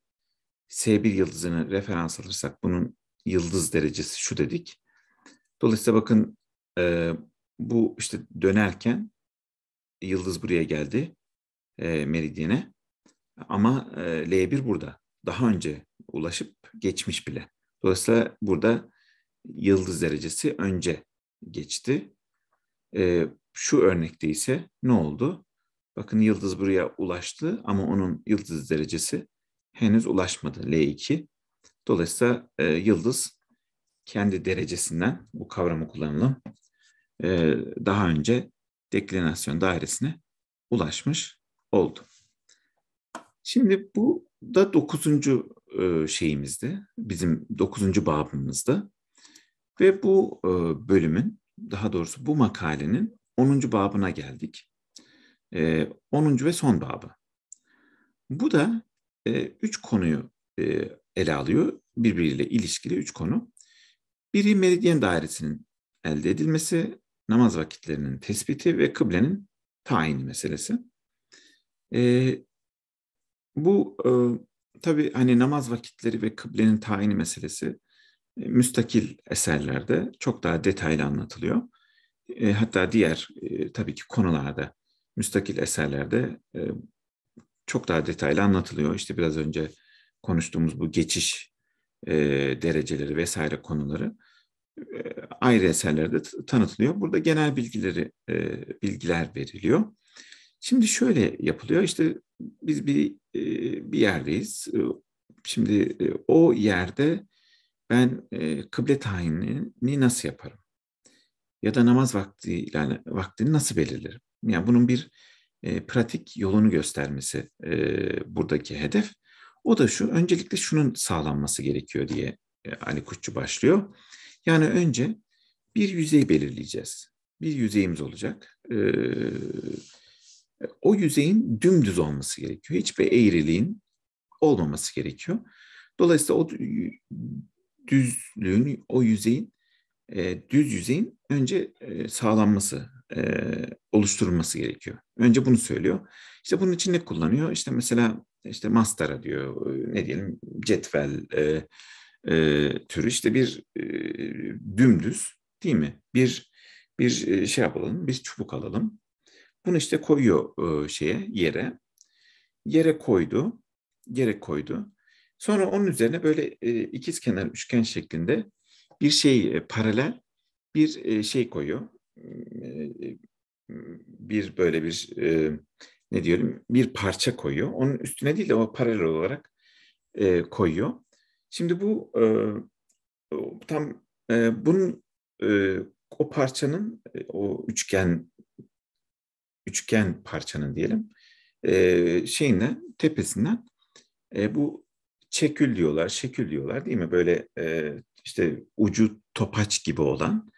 S1 yıldızını referans alırsak bunun yıldız derecesi şu dedik. Dolayısıyla bakın e, bu işte dönerken yıldız buraya geldi e, meridyene ama L1 burada. Daha önce ulaşıp geçmiş bile. Dolayısıyla burada yıldız derecesi önce geçti. şu örnekte ise ne oldu? Bakın yıldız buraya ulaştı ama onun yıldız derecesi henüz ulaşmadı L2. Dolayısıyla e, yıldız kendi derecesinden bu kavramı kullanalım. E, daha önce deklinasyon dairesine ulaşmış oldu. Şimdi bu da dokuzuncu e, şeyimizde, bizim dokuzuncu babımızda ve bu e, bölümün, daha doğrusu bu makalenin onuncu babına geldik e, ee, 10. ve son babı. Bu da e, üç konuyu e, ele alıyor. Birbiriyle ilişkili üç konu. Biri meridyen dairesinin elde edilmesi, namaz vakitlerinin tespiti ve kıblenin tayini meselesi. E, bu e, tabii hani namaz vakitleri ve kıblenin tayini meselesi e, müstakil eserlerde çok daha detaylı anlatılıyor. E, hatta diğer e, tabii ki konularda müstakil eserlerde e, çok daha detaylı anlatılıyor. İşte biraz önce konuştuğumuz bu geçiş e, dereceleri vesaire konuları e, ayrı eserlerde tanıtılıyor. Burada genel bilgileri e, bilgiler veriliyor. Şimdi şöyle yapılıyor. İşte biz bir e, bir yerdeyiz. E, şimdi e, o yerde ben e, kıble tayinini nasıl yaparım? Ya da namaz vakti yani vaktini nasıl belirlerim? yani bunun bir e, pratik yolunu göstermesi e, buradaki hedef. O da şu, öncelikle şunun sağlanması gerekiyor diye e, Ali Kuşçu başlıyor. Yani önce bir yüzey belirleyeceğiz. Bir yüzeyimiz olacak. E, o yüzeyin dümdüz olması gerekiyor. Hiçbir eğriliğin olmaması gerekiyor. Dolayısıyla o düzlüğün, o yüzeyin, e, düz yüzeyin önce e, sağlanması e, oluşturulması gerekiyor. Önce bunu söylüyor. İşte bunun için ne kullanıyor? İşte mesela işte mastara diyor, e, ne diyelim cetvel e, e, türü işte bir e, dümdüz değil mi? Bir bir e, şey yapalım, bir çubuk alalım. Bunu işte koyuyor e, şeye, yere. Yere koydu, yere koydu. Sonra onun üzerine böyle e, ikiz kenar üçgen şeklinde bir şey e, paralel bir e, şey koyuyor bir böyle bir e, ne diyorum bir parça koyuyor. Onun üstüne değil de o paralel olarak e, koyuyor. Şimdi bu e, tam e, bunun e, o parçanın o üçgen üçgen parçanın diyelim e, şeyinden tepesinden e, bu çekül diyorlar, şekül diyorlar değil mi? Böyle e, işte ucu topaç gibi olan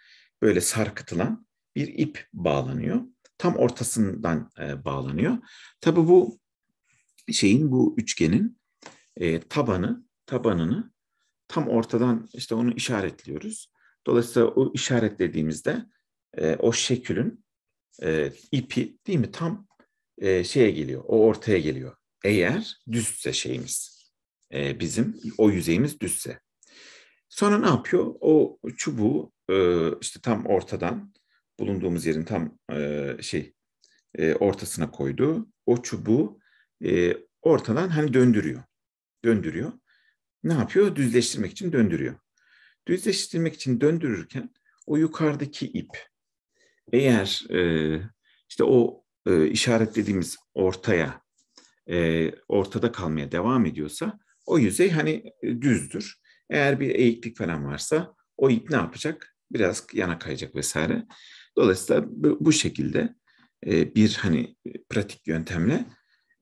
böyle sarkıtılan bir ip bağlanıyor. Tam ortasından e, bağlanıyor. Tabii bu şeyin bu üçgenin e, tabanı tabanını tam ortadan işte onu işaretliyoruz. Dolayısıyla o işaretlediğimizde e, o şekilin e, ipi değil mi tam e, şeye geliyor, o ortaya geliyor. Eğer düzse şeyimiz, e, bizim o yüzeyimiz düzse. Sonra ne yapıyor? O çubuğu e, işte tam ortadan bulunduğumuz yerin tam e, şey e, ortasına koydu. O çubuğu e, ortadan hani döndürüyor. Döndürüyor. Ne yapıyor? Düzleştirmek için döndürüyor. Düzleştirmek için döndürürken o yukarıdaki ip eğer işte o e, işaretlediğimiz ortaya ortada kalmaya devam ediyorsa o yüzey hani düzdür. Eğer bir eğiklik falan varsa o ip ne yapacak? Biraz yana kayacak vesaire. Dolayısıyla bu, bu şekilde e, bir hani e, pratik yöntemle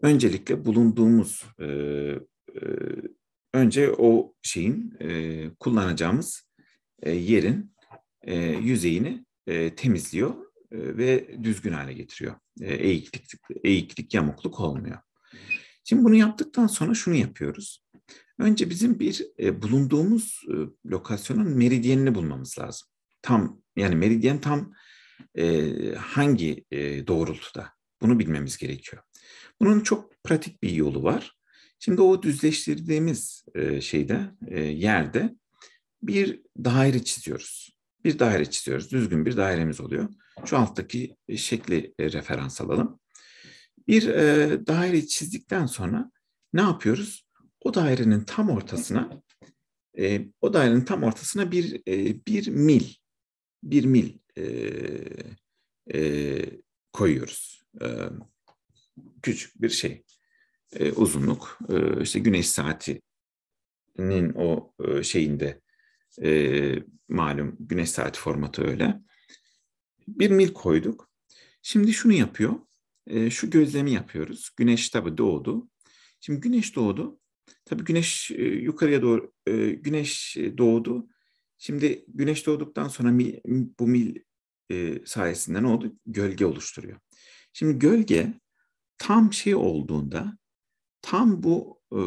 öncelikle bulunduğumuz e, e, önce o şeyin e, kullanacağımız e, yerin e, yüzeyini e, temizliyor e, ve düzgün hale getiriyor. E, eğiklik, eğiklik, yamukluk olmuyor. Şimdi bunu yaptıktan sonra şunu yapıyoruz. Önce bizim bir e, bulunduğumuz e, lokasyonun meridyenini bulmamız lazım. Tam yani meridyen tam e, hangi e, doğrultuda? Bunu bilmemiz gerekiyor. Bunun çok pratik bir yolu var. Şimdi o düzleştirdiğimiz e, şeyde, e, yerde bir daire çiziyoruz. Bir daire çiziyoruz. Düzgün bir dairemiz oluyor. Şu alttaki şekli e, referans alalım. Bir e, daire çizdikten sonra ne yapıyoruz? O dairenin tam ortasına e, o dairenin tam ortasına bir e, bir mil bir mil e, e, koyuyoruz. E, küçük bir şey, e, uzunluk. E, işte güneş saatinin o e, şeyinde e, malum güneş saati formatı öyle. Bir mil koyduk. Şimdi şunu yapıyor. E, şu gözlemi yapıyoruz. Güneş tabii doğdu. Şimdi güneş doğdu. Tabii güneş e, yukarıya doğru e, güneş e, doğdu. Şimdi güneş doğduktan sonra mil, bu mil e, sayesinde ne oldu? Gölge oluşturuyor. Şimdi gölge tam şey olduğunda, tam bu e,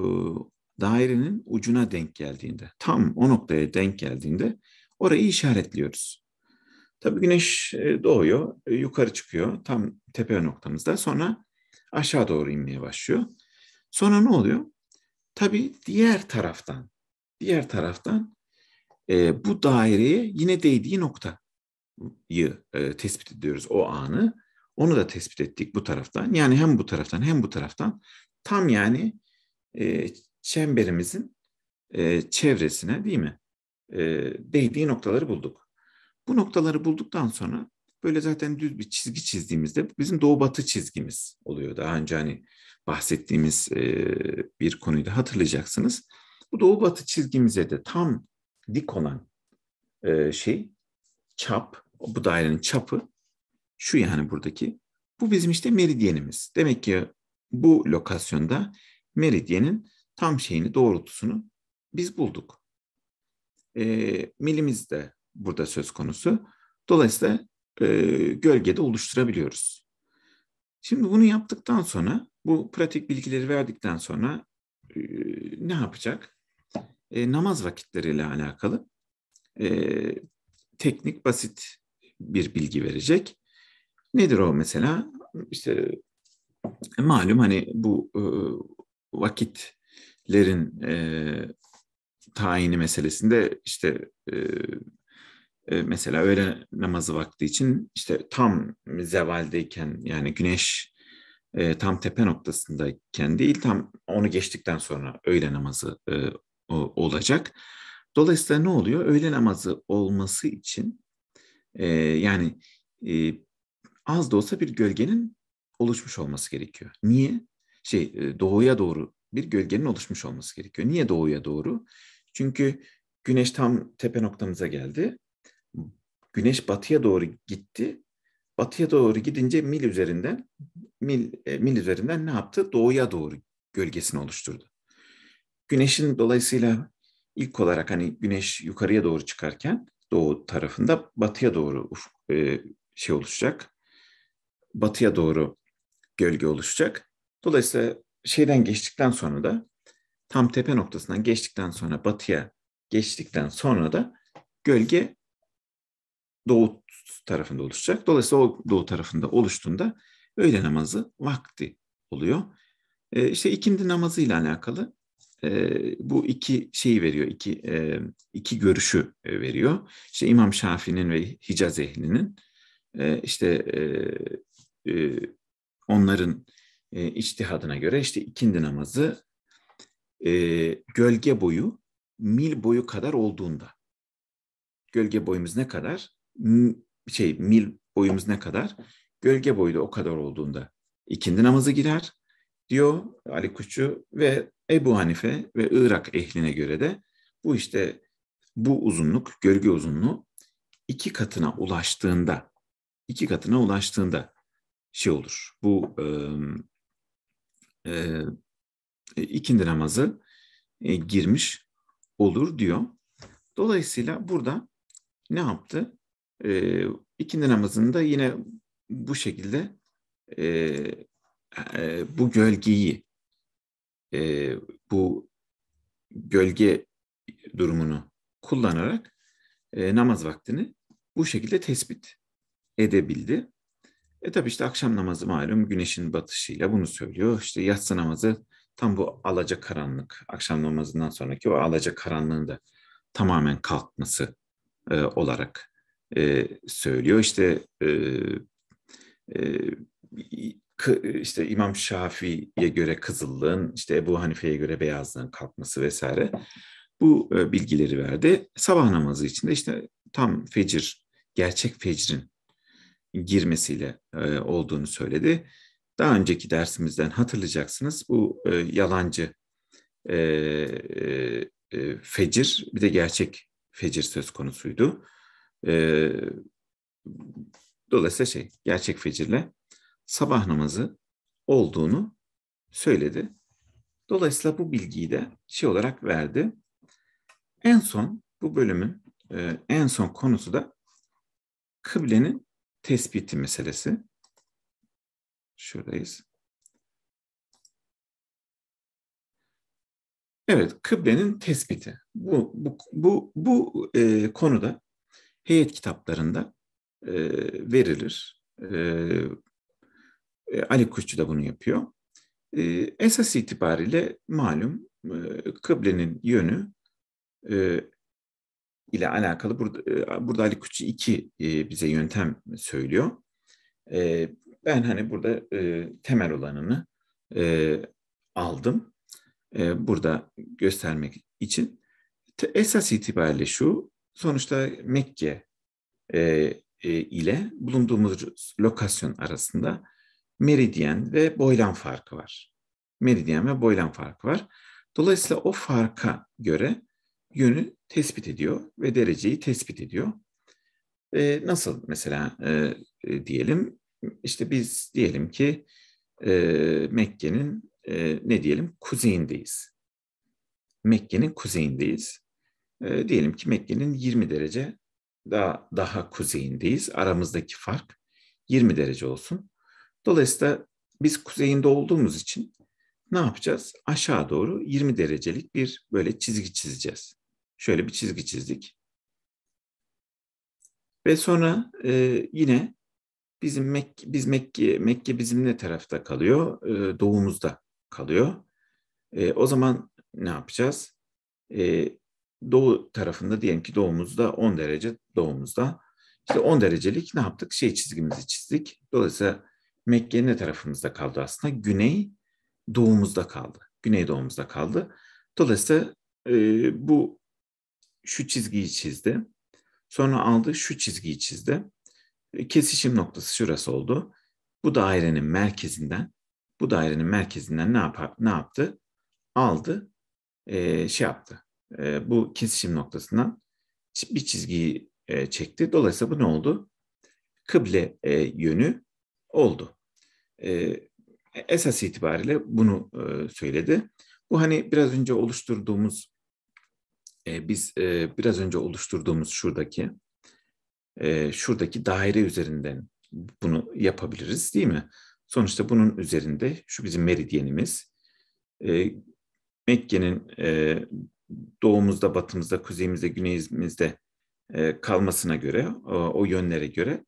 dairenin ucuna denk geldiğinde, tam o noktaya denk geldiğinde orayı işaretliyoruz. Tabii güneş e, doğuyor, e, yukarı çıkıyor tam tepe noktamızda. Sonra aşağı doğru inmeye başlıyor. Sonra ne oluyor? Tabii diğer taraftan, diğer taraftan e, bu daireye yine değdiği nokta e, tespit ediyoruz o anı. Onu da tespit ettik bu taraftan. Yani hem bu taraftan hem bu taraftan tam yani e, çemberimizin e, çevresine değil mi? E, değdiği noktaları bulduk. Bu noktaları bulduktan sonra böyle zaten düz bir çizgi çizdiğimizde bizim doğu batı çizgimiz oluyor. Daha önce hani bahsettiğimiz e, bir konuyu da hatırlayacaksınız. Bu doğu batı çizgimize de tam dik olan e, şey çap bu dairenin çapı şu yani buradaki. Bu bizim işte meridyenimiz. Demek ki bu lokasyonda meridyenin tam şeyini, doğrultusunu biz bulduk. E, milimiz de burada söz konusu. Dolayısıyla e, gölgede oluşturabiliyoruz. Şimdi bunu yaptıktan sonra, bu pratik bilgileri verdikten sonra e, ne yapacak? E, namaz vakitleriyle alakalı e, teknik, basit bir bilgi verecek. Nedir o mesela? İşte e, malum hani bu e, vakitlerin e, tayini meselesinde işte e, e, mesela öğle namazı vakti için işte tam zevaldeyken yani güneş e, tam tepe noktasındayken değil tam onu geçtikten sonra öğle namazı e, olacak. Dolayısıyla ne oluyor? Öğle namazı olması için e, yani e, az da olsa bir gölgenin oluşmuş olması gerekiyor. Niye? Şey e, doğuya doğru bir gölgenin oluşmuş olması gerekiyor. Niye doğuya doğru? Çünkü güneş tam tepe noktamıza geldi. Güneş batıya doğru gitti. Batıya doğru gidince mil üzerinden mil e, mil üzerinden ne yaptı? Doğuya doğru gölgesini oluşturdu. Güneşin dolayısıyla ilk olarak hani güneş yukarıya doğru çıkarken doğu tarafında batıya doğru ufuk, e, şey oluşacak. Batıya doğru gölge oluşacak. Dolayısıyla şeyden geçtikten sonra da tam tepe noktasından geçtikten sonra batıya geçtikten sonra da gölge doğu tarafında oluşacak. Dolayısıyla o doğu tarafında oluştuğunda öğle namazı vakti oluyor. E, işte ikindi namazıyla alakalı e, bu iki şeyi veriyor, iki, e, iki görüşü e, veriyor. İşte İmam Şafii'nin ve Hicaz ehlinin e, işte e, e, onların e, içtihadına göre işte ikindi namazı e, gölge boyu mil boyu kadar olduğunda. Gölge boyumuz ne kadar? şey mil boyumuz ne kadar? Gölge boyu da o kadar olduğunda ikindi namazı girer diyor Ali Kuşçu ve Ebu Hanife ve Irak ehline göre de bu işte bu uzunluk, gölge uzunluğu iki katına ulaştığında, iki katına ulaştığında şey olur. Bu e, e, ikindi namazı e, girmiş olur diyor. Dolayısıyla burada ne yaptı? E, ikindi namazında yine bu şekilde e, e, bu gölgeyi e, bu gölge durumunu kullanarak e, namaz vaktini bu şekilde tespit edebildi. E tabi işte akşam namazı malum güneşin batışıyla bunu söylüyor. İşte yatsı namazı tam bu alaca karanlık, akşam namazından sonraki o alaca karanlığın da tamamen kalkması e, olarak e, söylüyor. İşte e, e, işte İmam Şafii'ye göre kızıllığın, işte Ebu Hanife'ye göre beyazlığın kalkması vesaire bu bilgileri verdi. Sabah namazı içinde işte tam fecir, gerçek fecrin girmesiyle olduğunu söyledi. Daha önceki dersimizden hatırlayacaksınız bu yalancı fecir bir de gerçek fecir söz konusuydu. Dolayısıyla şey gerçek fecirle sabah namazı olduğunu söyledi. Dolayısıyla bu bilgiyi de şey olarak verdi. En son bu bölümün e, en son konusu da kıblenin tespiti meselesi. Şuradayız. Evet, kıblenin tespiti. Bu bu bu, bu e, konuda heyet kitaplarında e, verilir. E, ee, Ali Kuşçu da bunu yapıyor. Ee, esas itibariyle malum e, kıblenin yönü e, ile alakalı burada, e, burada Ali Kuşçu iki e, bize yöntem söylüyor. ben hani burada temel olanını aldım. burada göstermek için. esas itibariyle şu, sonuçta Mekke e, e, ile bulunduğumuz lokasyon arasında meridyen ve boylan farkı var. Meridyen ve boylan farkı var. Dolayısıyla o farka göre yönü tespit ediyor ve dereceyi tespit ediyor. E, nasıl mesela e, e, diyelim, işte biz diyelim ki e, Mekke'nin e, ne diyelim kuzeyindeyiz. Mekke'nin kuzeyindeyiz. E, diyelim ki Mekke'nin 20 derece daha, daha kuzeyindeyiz. Aramızdaki fark 20 derece olsun. Dolayısıyla biz kuzeyinde olduğumuz için ne yapacağız? Aşağı doğru 20 derecelik bir böyle çizgi çizeceğiz. Şöyle bir çizgi çizdik. Ve sonra e, yine bizim Mekke, biz Mekke, Mekke bizim ne tarafta kalıyor? E, doğumuzda kalıyor. E, o zaman ne yapacağız? E, doğu tarafında diyelim ki doğumuzda 10 derece doğumuzda. İşte 10 derecelik ne yaptık? Şey çizgimizi çizdik. Dolayısıyla Mekke'nin ne tarafımızda kaldı aslında? Güney doğumuzda kaldı. Güney doğumuzda kaldı. Dolayısıyla e, bu şu çizgiyi çizdi. Sonra aldı şu çizgiyi çizdi. E, kesişim noktası şurası oldu. Bu dairenin merkezinden bu dairenin merkezinden ne yapar, ne yaptı? Aldı, e, şey yaptı. E, bu kesişim noktasından bir çizgiyi e, çekti. Dolayısıyla bu ne oldu? Kıble e, yönü oldu. E, esas itibariyle bunu e, söyledi. Bu hani biraz önce oluşturduğumuz, e, biz e, biraz önce oluşturduğumuz şuradaki, e, şuradaki daire üzerinden bunu yapabiliriz değil mi? Sonuçta bunun üzerinde şu bizim meridyenimiz. E, Mekke'nin e, doğumuzda, batımızda, kuzeyimizde, güneyimizde e, kalmasına göre, o, o yönlere göre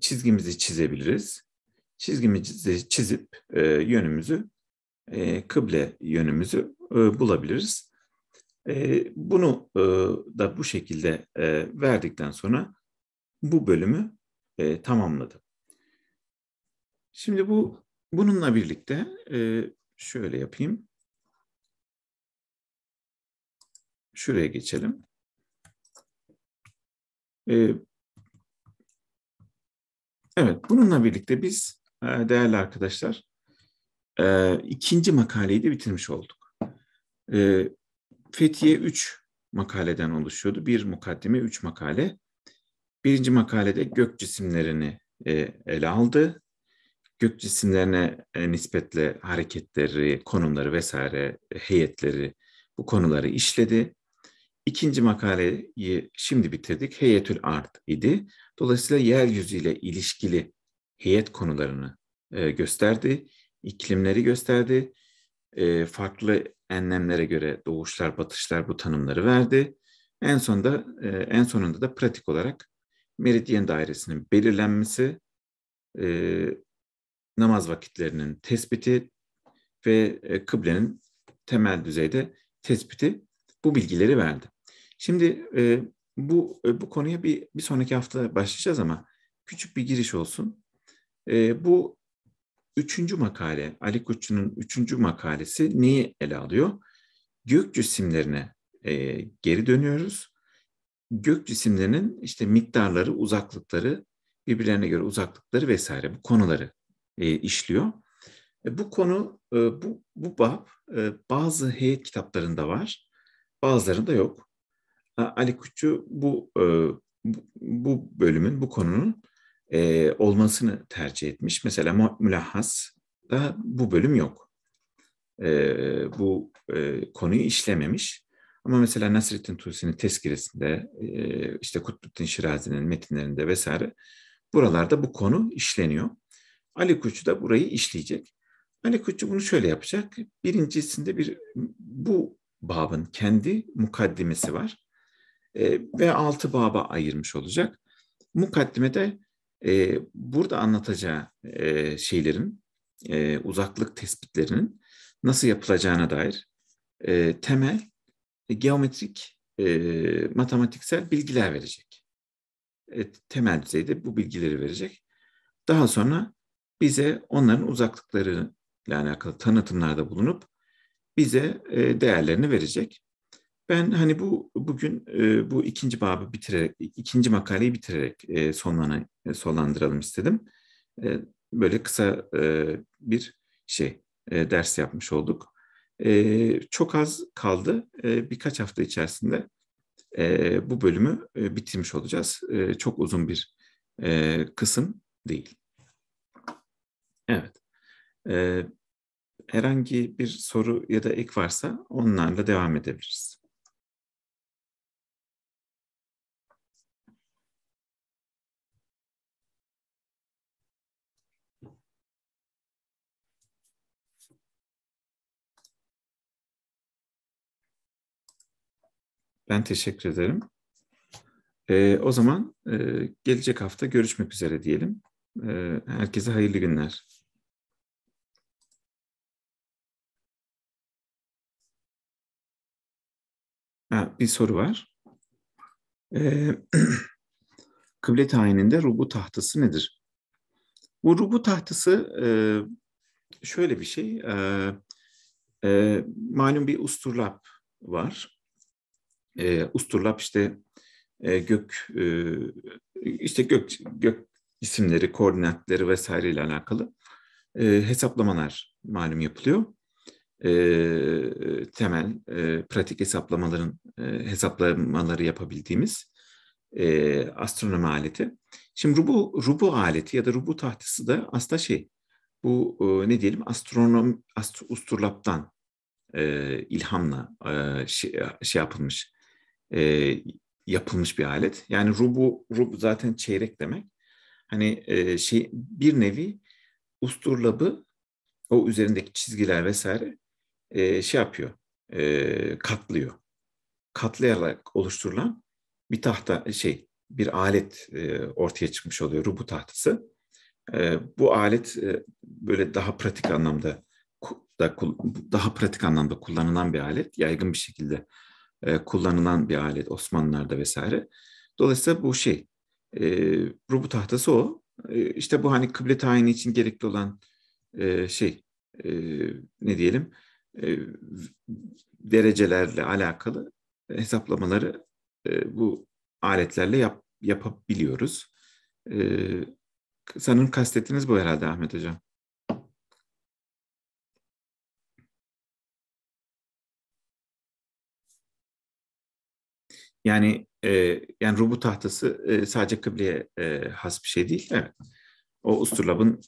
çizgimizi çizebiliriz çizgimizi çizip e, yönümüzü, e, kıble yönümüzü e, bulabiliriz. E, bunu e, da bu şekilde e, verdikten sonra bu bölümü e, tamamladım. Şimdi bu bununla birlikte e, şöyle yapayım. Şuraya geçelim. E, evet, bununla birlikte biz ee, değerli arkadaşlar, e, ikinci makaleyi de bitirmiş olduk. E, Fethiye 3 makaleden oluşuyordu. Bir mukaddime, üç makale. Birinci makalede gök cisimlerini e, ele aldı. Gök cisimlerine nispetle hareketleri, konumları vesaire, heyetleri, bu konuları işledi. İkinci makaleyi şimdi bitirdik. Heyetül Art idi. Dolayısıyla yeryüzüyle ilişkili heyet konularını e, gösterdi, iklimleri gösterdi, e, farklı enlemlere göre doğuşlar, batışlar bu tanımları verdi. En sonunda e, en sonunda da pratik olarak meridyen dairesinin belirlenmesi, e, namaz vakitlerinin tespiti ve e, kıblenin temel düzeyde tespiti bu bilgileri verdi. Şimdi e, bu e, bu konuya bir bir sonraki hafta başlayacağız ama küçük bir giriş olsun. E, bu üçüncü makale, Ali Koç'un üçüncü makalesi neyi ele alıyor? Gök cisimlerine e, geri dönüyoruz. Gök cisimlerinin işte miktarları, uzaklıkları, birbirlerine göre uzaklıkları vesaire bu konuları e, işliyor. E, bu konu, e, bu, bu bab e, bazı heyet kitaplarında var, bazılarında yok. Ali Kutçu bu, bu bölümün, bu konunun e, olmasını tercih etmiş. Mesela mülahhas da bu bölüm yok. E, bu e, konuyu işlememiş. Ama mesela Nasrettin Tusi'nin tezkiresinde, e, işte Kutbettin Şirazi'nin metinlerinde vesaire buralarda bu konu işleniyor. Ali Koçu da burayı işleyecek. Ali Koçu bunu şöyle yapacak. Birincisinde bir bu babın kendi mukaddimesi var. E, ve altı baba ayırmış olacak. Mukaddime de e, burada anlatacağı e, şeylerin, e, uzaklık tespitlerinin nasıl yapılacağına dair e, temel e, geometrik e, matematiksel bilgiler verecek. E, temel düzeyde bu bilgileri verecek. Daha sonra bize onların uzaklıklarıyla alakalı tanıtımlarda bulunup bize e, değerlerini verecek. Ben hani bu bugün e, bu ikinci babı bitirerek, ikinci makaleyi bitirerek e, sonlana, e, sonlandıralım istedim. E, böyle kısa e, bir şey e, ders yapmış olduk. E, çok az kaldı. E, birkaç hafta içerisinde e, bu bölümü e, bitirmiş olacağız. E, çok uzun bir e, kısım değil. Evet. E, herhangi bir soru ya da ek varsa onlarla devam edebiliriz. Ben teşekkür ederim. E, o zaman e, gelecek hafta görüşmek üzere diyelim. E, herkese hayırlı günler. Ha, bir soru var. E, kıble tayininde rubu tahtası nedir? Bu rubu tahtası e, şöyle bir şey. E, e, malum bir usturlap var e, Usturlap işte e, gök e, işte gök gök isimleri, koordinatları vesaireyle alakalı e, hesaplamalar malum yapılıyor. E, temel e, pratik hesaplamaların e, hesaplamaları yapabildiğimiz e, astronomi aleti. Şimdi rubu rubu aleti ya da rubu tahtısı da aslında şey bu e, ne diyelim astronom ast, usturlaptan e, ilhamla e, şey, şey yapılmış e, yapılmış bir alet. Yani rubu, rub zaten çeyrek demek. Hani e, şey bir nevi usturlabı o üzerindeki çizgiler vesaire e, şey yapıyor, e, katlıyor. Katlayarak oluşturulan bir tahta şey, bir alet e, ortaya çıkmış oluyor, rubu tahtası. E, bu alet e, böyle daha pratik anlamda da daha pratik anlamda kullanılan bir alet, yaygın bir şekilde e, kullanılan bir alet Osmanlılarda vesaire. Dolayısıyla bu şey e, rubu tahtası o. E, işte bu hani kıble tayini için gerekli olan e, şey e, ne diyelim e, derecelerle alakalı hesaplamaları e, bu aletlerle yap, yapabiliyoruz. E, sanırım kastettiğiniz bu herhalde Ahmet Hocam. Yani e, yani rubu tahtası e, sadece kıbleye e, has bir şey değil. Evet. O usturlabın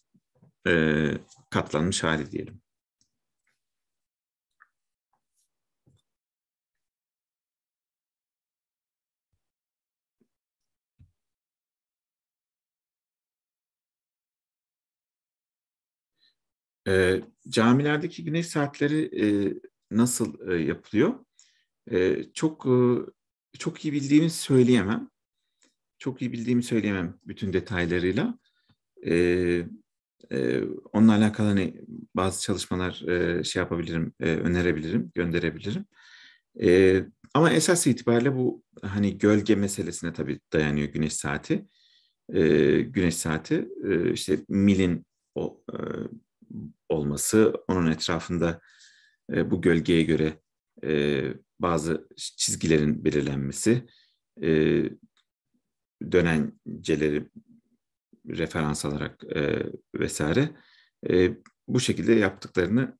e, katlanmış hali diyelim. E, camilerdeki güneş saatleri e, nasıl e, yapılıyor? E, çok e, çok iyi bildiğimi söyleyemem. Çok iyi bildiğimi söyleyemem bütün detaylarıyla. Ee, e, onunla alakalı hani bazı çalışmalar e, şey yapabilirim, e, önerebilirim, gönderebilirim. E, ama esas itibariyle bu hani gölge meselesine tabii dayanıyor güneş saati. E, güneş saati e, işte milin o, e, olması, onun etrafında e, bu gölgeye göre e, bazı çizgilerin belirlenmesi, e, dönenceleri referans alarak e, vesaire e, bu şekilde yaptıklarını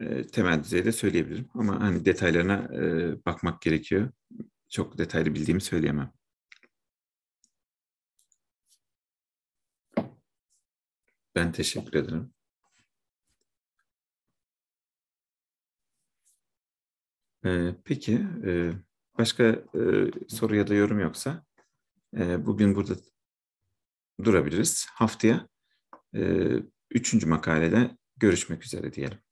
e, temel düzeyde söyleyebilirim. Ama hani detaylarına e, bakmak gerekiyor. Çok detaylı bildiğimi söyleyemem. Ben teşekkür ederim. Ee, peki e, başka e, soru ya da yorum yoksa e, bugün burada durabiliriz. Haftaya e, üçüncü makalede görüşmek üzere diyelim.